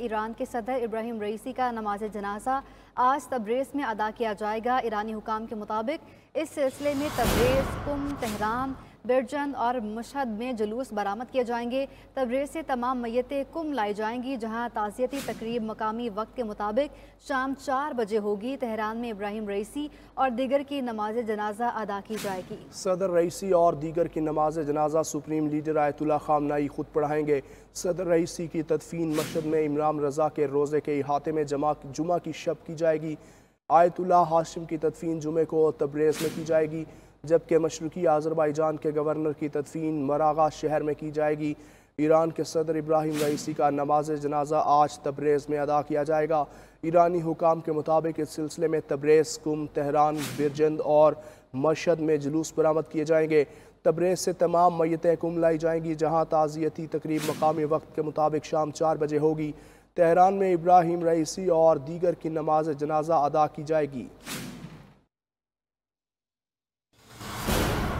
Iran के सदर इब्राहिम रईसी का नमाज जनाजा आज तब्रेस में अदा किया जाएगा ईरानी हुकाम के मुताबिक इस सिलसिले में तबरेज़ कुम तहराम बिरजन और मशहद में जुलूस बरामद किए जाएंगे तबरेज़ से तमाम मैतें कुम लाई जाएंगी जहां ताज़ियती तकरीब मकामी वक्त के मुताबिक शाम चार बजे होगी तहरान में इब्राहिम रईसी और दीगर की नमाज जनाजा अदा की जाएगी सदर रईसी और दीगर की नमाज जनाजा सुप्रीम लीडर आयतुल्ला खामनाई खुद पढ़ाएंगे सदर रईसी की तदफीन मशहद में इमरान रजा के रोज़े के अहाते में जमा जुमा की शब की जाएगी आयतुल्ला हाशिम की तदफीन जुमे को तब्रेज़ में की जाएगी जबकि मशरकी आज़रबाईजान के गवर्नर की तदफीन मरागा शहर में की जाएगी ईरान के सदर इब्राहिम रईसी का नमाज जनाजा आज तब्रेज़ में अदा किया जाएगा ईरानी हुकाम के मुताबिक इस सिलसिले में तब्रेज़ कुम तहरान बिरजंद और मशद में जुलूस बरामद किए जाएंगे तब्रेज़ से तमाम मैतें कुम लाई जाएंगी जहाँ ताज़ियती तकरीब मकामी वक्त के मुताबिक शाम चार बजे होगी तहरान में इब्राहिम रईसी और दीगर की नमाज जनाजा अदा की जाएगी